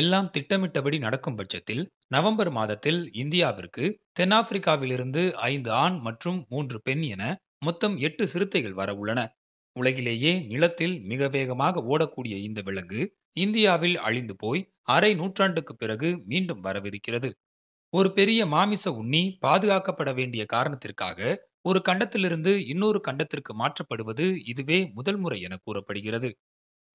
எல்லாம் திட்டமிட்டபடி நடக்கும் பட்சத்தில் நவம்பர் மாதத்தில் இந்தியாவிற்கு தென்னாப்பிரிக்காவிலிருந்து ஐந்து ஆண் மற்றும் மூன்று பெண் என மொத்தம் எட்டு சிறுத்தைகள் வர உள்ளன உலகிலேயே நிலத்தில் மிக வேகமாக ஓடக்கூடிய இந்த விலங்கு இந்தியாவில் அழிந்து போய் அரை நூற்றாண்டுக்கு பிறகு மீண்டும் வரவிருக்கிறது ஒரு பெரிய மாமிச உண்ணி பாதுகாக்கப்பட வேண்டிய காரணத்திற்காக ஒரு கண்டத்திலிருந்து இன்னொரு கண்டத்திற்கு மாற்றப்படுவது இதுவே முதல் முறை என கூறப்படுகிறது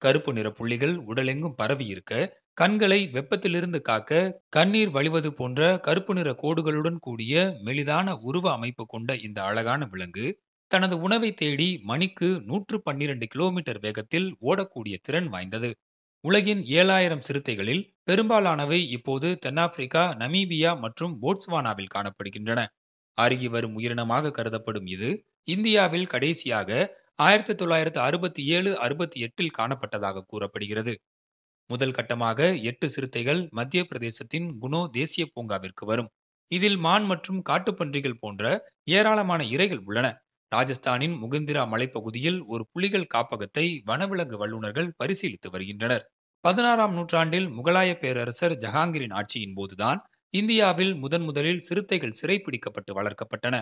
கருப்பு நிற புள்ளிகள் உடலெங்கும் பரவியிருக்க கண்களை வெப்பத்திலிருந்து காக்க கண்ணீர் வழிவது போன்ற கருப்பு நிற கோடுகளுடன் கூடிய மெலிதான உருவ அமைப்பு கொண்ட இந்த அழகான விலங்கு தனது உணவை தேடி மணிக்கு நூற்று பன்னிரண்டு கிலோமீட்டர் வேகத்தில் ஓடக்கூடிய திறன் வாய்ந்தது உலகின் ஏழாயிரம் சிறுத்தைகளில் பெரும்பாலானவை இப்போது தென்னாப்பிரிக்கா நமீபியா மற்றும் போட்ஸ்வானாவில் காணப்படுகின்றன அருகி வரும் உயிரினமாக கருதப்படும் இது இந்தியாவில் கடைசியாக ஆயிரத்தி தொள்ளாயிரத்து அறுபத்தி ஏழு அறுபத்தி எட்டில் காணப்பட்டதாக கூறப்படுகிறது முதல் கட்டமாக எட்டு சிறுத்தைகள் மத்திய பிரதேசத்தின் குணோ தேசிய பூங்காவிற்கு வரும் இதில் மான் மற்றும் காட்டுப்பன்றிகள் போன்ற ஏராளமான இறைகள் உள்ளன ராஜஸ்தானின் முகுந்திரா மலைப்பகுதியில் ஒரு புலிகள் காப்பகத்தை வனவிலங்கு வல்லுநர்கள் பரிசீலித்து வருகின்றனர் பதினாறாம் நூற்றாண்டில் முகலாய பேரரசர் ஜஹாங்கிரின் ஆட்சியின் போதுதான் இந்தியாவில் முதன் முதலில் சிறுத்தைகள் சிறைப்பிடிக்கப்பட்டு வளர்க்கப்பட்டன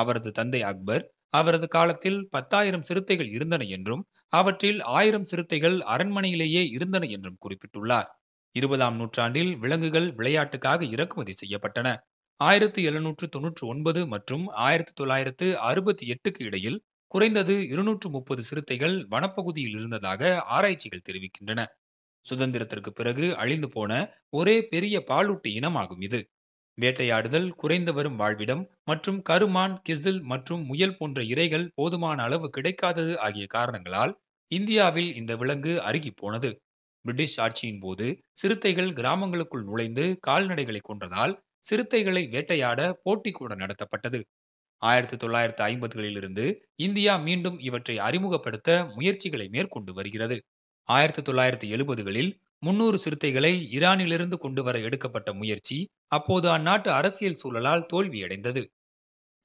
அவரது தந்தை அக்பர் அவரது காலத்தில் பத்தாயிரம் சிறுத்தைகள் இருந்தன என்றும் அவற்றில் ஆயிரம் சிறுத்தைகள் அரண்மனையிலேயே இருந்தன என்றும் குறிப்பிட்டுள்ளார் இருபதாம் நூற்றாண்டில் விலங்குகள் விளையாட்டுக்காக இறக்குமதி செய்யப்பட்டன ஆயிரத்து எழுநூற்று தொன்னூற்று ஒன்பது மற்றும் ஆயிரத்து தொள்ளாயிரத்து அறுபத்தி எட்டுக்கு இடையில் குறைந்தது இருநூற்று முப்பது சிறுத்தைகள் வனப்பகுதியில் இருந்ததாக ஆராய்ச்சிகள் தெரிவிக்கின்றன சுதந்திரத்திற்கு பிறகு அழிந்து போன ஒரே பெரிய பாலூட்டி இனமாகும் இது வேட்டையாடுதல் குறைந்து வரும் வாழ்விடம் மற்றும் கருமான் கிசில் மற்றும் முயல் போன்ற இறைகள் போதுமான அளவு கிடைக்காதது ஆகிய காரணங்களால் இந்தியாவில் இந்த விலங்கு அருகி போனது பிரிட்டிஷ் ஆட்சியின் போது சிறுத்தைகள் கிராமங்களுக்குள் நுழைந்து கால்நடைகளை கொன்றதால் சிறுத்தைகளை வேட்டையாட போட்டி கூட நடத்தப்பட்டது ஆயிரத்தி தொள்ளாயிரத்தி ஐம்பதுகளிலிருந்து இந்தியா மீண்டும் இவற்றை அறிமுகப்படுத்த முயற்சிகளை மேற்கொண்டு வருகிறது ஆயிரத்தி தொள்ளாயிரத்தி எழுபதுகளில் முன்னூறு சிறுத்தைகளை ஈரானிலிருந்து கொண்டு வர எடுக்கப்பட்ட முயற்சி அப்போது அந்நாட்டு அரசியல் சூழலால் தோல்வியடைந்தது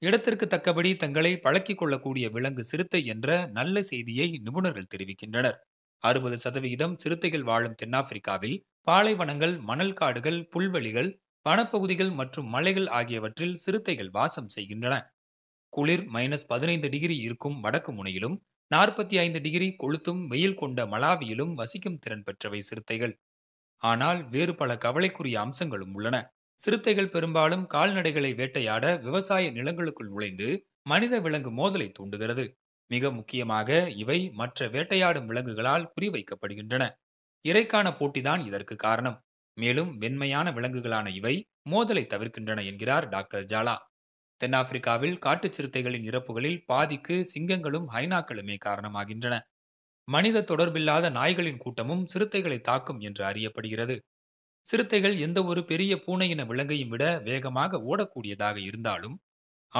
இடத்திற்கு தக்கபடி தங்களை பழக்கிக் கொள்ளக்கூடிய விலங்கு சிறுத்தை என்ற நல்ல செய்தியை நிபுணர்கள் தெரிவிக்கின்றனர் அறுபது சதவிகிதம் சிறுத்தைகள் வாழும் தென்னாப்பிரிக்காவில் பாலைவனங்கள் மணல் காடுகள் புல்வெளிகள் வனப்பகுதிகள் மற்றும் மலைகள் ஆகியவற்றில் சிறுத்தைகள் வாசம் செய்கின்றன குளிர் மைனஸ் பதினைந்து டிகிரி இருக்கும் வடக்கு முனையிலும் நாற்பத்தி ஐந்து டிகிரி கொளுத்தும் வெயில் கொண்ட மலாவியிலும் வசிக்கும் திறன் பெற்றவை சிறுத்தைகள் ஆனால் வேறு பல கவலைக்குரிய அம்சங்களும் உள்ளன சிறுத்தைகள் பெரும்பாலும் கால்நடைகளை வேட்டையாட விவசாய நிலங்களுக்குள் நுழைந்து மனித விலங்கு மோதலை தூண்டுகிறது மிக முக்கியமாக இவை மற்ற வேட்டையாடும் விலங்குகளால் குறிவைக்கப்படுகின்றன இறைக்கான போட்டிதான் இதற்கு காரணம் மேலும் வெண்மையான விலங்குகளான இவை மோதலை தவிர்க்கின்றன என்கிறார் டாக்டர் ஜாலா தென்னாப்பிரிக்காவில் காட்டுச் சிறுத்தைகளின் இறப்புகளில் பாதிக்கு சிங்கங்களும் ஹைனாக்களுமே காரணமாகின்றன மனித தொடர்பில்லாத நாய்களின் கூட்டமும் சிறுத்தைகளை தாக்கும் என்று அறியப்படுகிறது சிறுத்தைகள் எந்த ஒரு பெரிய பூனையின விலங்கையும் விட வேகமாக ஓடக்கூடியதாக இருந்தாலும்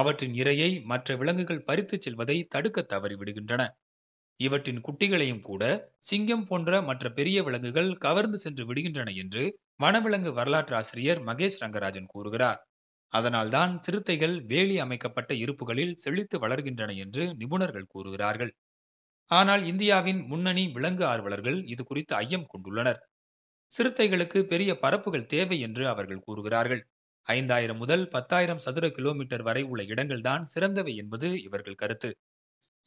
அவற்றின் இரையை மற்ற விலங்குகள் பறித்துச் செல்வதை தடுக்க தவறிவிடுகின்றன இவற்றின் குட்டிகளையும் கூட சிங்கம் போன்ற மற்ற பெரிய விலங்குகள் கவர்ந்து சென்று விடுகின்றன என்று வனவிலங்கு வரலாற்று ஆசிரியர் மகேஷ் ரங்கராஜன் கூறுகிறார் அதனால்தான் சிறுத்தைகள் வேலி அமைக்கப்பட்ட இருப்புகளில் செழித்து வளர்கின்றன என்று நிபுணர்கள் கூறுகிறார்கள் ஆனால் இந்தியாவின் முன்னணி விலங்கு ஆர்வலர்கள் இது குறித்து ஐயம் கொண்டுள்ளனர் சிறுத்தைகளுக்கு பெரிய பரப்புகள் தேவை என்று அவர்கள் கூறுகிறார்கள் ஐந்தாயிரம் முதல் பத்தாயிரம் சதுர கிலோமீட்டர் வரை உள்ள இடங்கள்தான் சிறந்தவை என்பது இவர்கள் கருத்து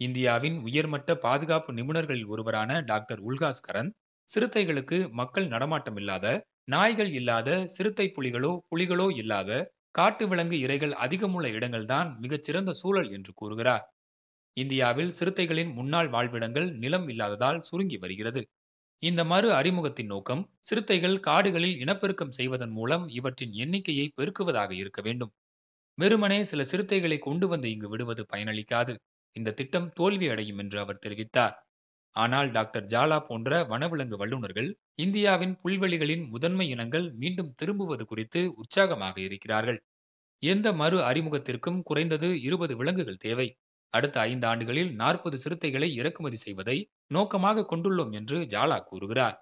இந்தியாவின் உயர்மட்ட பாதுகாப்பு நிபுணர்களில் ஒருவரான டாக்டர் உல்காஸ்கரன் சிறுத்தைகளுக்கு மக்கள் நடமாட்டம் இல்லாத நாய்கள் இல்லாத சிறுத்தை புலிகளோ புலிகளோ இல்லாத காட்டு விலங்கு இரைகள் அதிகமுள்ள இடங்கள்தான் மிகச்சிறந்த சூழல் என்று கூறுகிறார் இந்தியாவில் சிறுத்தைகளின் முன்னாள் வாழ்விடங்கள் நிலம் இல்லாததால் சுருங்கி வருகிறது இந்த மறு அறிமுகத்தின் நோக்கம் சிறுத்தைகள் காடுகளில் இனப்பெருக்கம் செய்வதன் மூலம் இவற்றின் எண்ணிக்கையை பெருக்குவதாக இருக்க வேண்டும் வெறுமனே சில சிறுத்தைகளை கொண்டு வந்து இங்கு விடுவது பயனளிக்காது இந்த திட்டம் தோல்வி அடையும் என்று அவர் தெரிவித்தார் ஆனால் டாக்டர் ஜாலா போன்ற வனவிலங்கு வல்லுநர்கள் இந்தியாவின் புல்வெளிகளின் முதன்மை இனங்கள் மீண்டும் திரும்புவது குறித்து உற்சாகமாக இருக்கிறார்கள் எந்த மறு அறிமுகத்திற்கும் குறைந்தது இருபது விலங்குகள் தேவை அடுத்த ஐந்து ஆண்டுகளில் நாற்பது சிறுத்தைகளை இறக்குமதி செய்வதை நோக்கமாக கொண்டுள்ளோம் என்று ஜாலா கூறுகிறார்